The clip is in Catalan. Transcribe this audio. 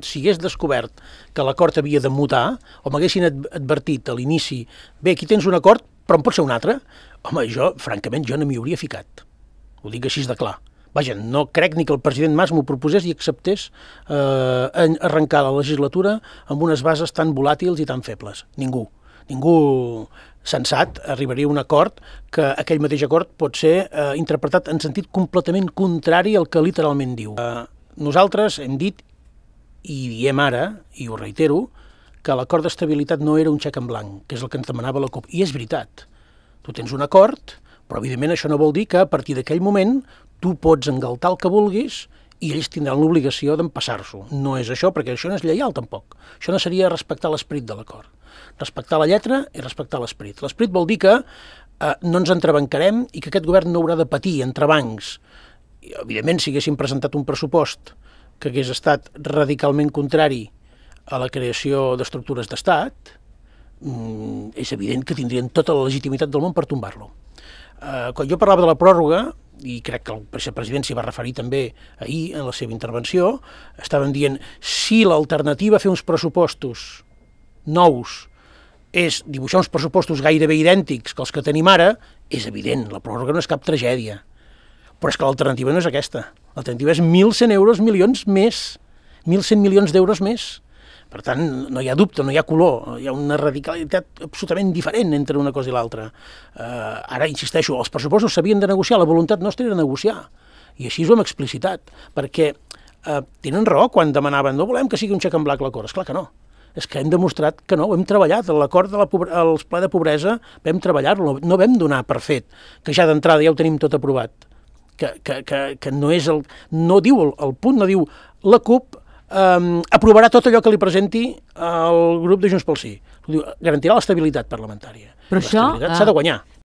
si hagués descobert que l'acord havia de mutar, o m'haguessin advertit a l'inici, bé, aquí tens un acord, però en pot ser un altre, home, jo, francament, jo no m'hi hauria ficat. Ho dic així de clar. Vaja, no crec ni que el president Mas m'ho proposés i acceptés eh, arrencar la legislatura amb unes bases tan volàtils i tan febles. Ningú. Ningú sensat arribaria a un acord que aquell mateix acord pot ser eh, interpretat en sentit completament contrari al que literalment diu. Eh, nosaltres hem dit i diem ara, i ho reitero, que l'acord d'estabilitat no era un xec en blanc, que és el que ens demanava la CUP. I és veritat. Tu tens un acord, però evidentment això no vol dir que a partir d'aquell moment tu pots engaltar el que vulguis i ells tindran l'obligació d'empassar-s'ho. No és això, perquè això no és lleial tampoc. Això no seria respectar l'esperit de l'acord. Respectar la lletra i respectar l'esperit. L'esperit vol dir que eh, no ens entrebancarem i que aquest govern no haurà de patir entrebancs. I, evidentment, si haguéssim presentat un pressupost eh, que hagués estat radicalment contrari a la creació d'estructures d'estat, mm, és evident que tindrien tota la legitimitat del món per tombar-lo. Eh, quan jo parlava de la pròrroga, i crec que el president s'hi va referir també ahir en la seva intervenció, estaven dient si l'alternativa a fer uns pressupostos nous és dibuixar uns pressupostos gairebé idèntics que els que tenim ara, és evident, la pròrroga no és cap tragèdia. Però és que l'alternativa no és aquesta. L'alternativa és 1.100 euros, milions més, 1.100 milions d'euros més. Per tant, no hi ha dubte, no hi ha color, hi ha una radicalitat absolutament diferent entre una cosa i l'altra. Eh, ara, insisteixo, els pressupostos s'havien de negociar, la voluntat nostra era negociar, i així ho hem explicitat, perquè eh, tenen raó quan demanaven no volem que sigui un xec en blanc l'acord, clar que no és que hem demostrat que no, hem treballat. L'acord de pobre, els pla de pobresa vam treballar-lo, no vam donar per fet, que ja d'entrada ja ho tenim tot aprovat que, que, que, que no és el... no diu el, el punt, no diu la CUP eh, aprovarà tot allò que li presenti el grup de Junts pel Sí. Diu, garantirà l'estabilitat parlamentària. Però això... s'ha de ah. guanyar.